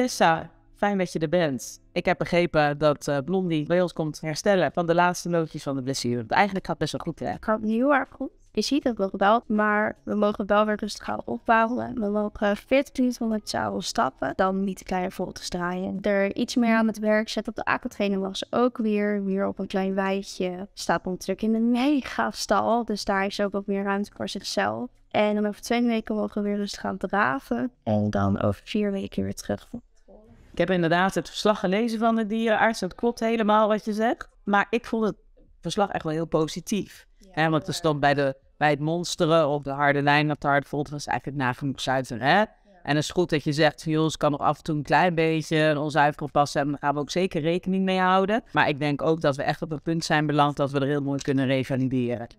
Tessa, fijn dat je er bent. Ik heb begrepen dat uh, Blondie bij ons komt herstellen van de laatste nootjes van de blessure. eigenlijk gaat het best wel goed, hè? Het gaat heel erg goed. Je ziet het nog wel, maar we mogen wel weer rustig gaan opbouwen. We mogen 40 minuten van het stappen, dan niet klein kleine te draaien. Er iets meer aan het werk zetten op de aquatraining was ook weer, weer op een klein weidje. Staat natuurlijk in een mega stal, dus daar is ook wat meer ruimte voor zichzelf. En dan over twee weken mogen we weer rustig gaan draven. En dan over vier weken weer terug ik heb inderdaad het verslag gelezen van de dierenarts. Dat klopt helemaal wat je zegt. Maar ik vond het verslag echt wel heel positief. hè, want er stond bij, de, bij het monsteren op de harde lijn dat hard voelt was eigenlijk nagenoeg zuiver. Hè? En het is goed dat je zegt, joh, het kan nog af en toe een klein beetje een onzuiver passen. En daar gaan we ook zeker rekening mee houden. Maar ik denk ook dat we echt op een punt zijn beland dat we er heel mooi kunnen revalideren.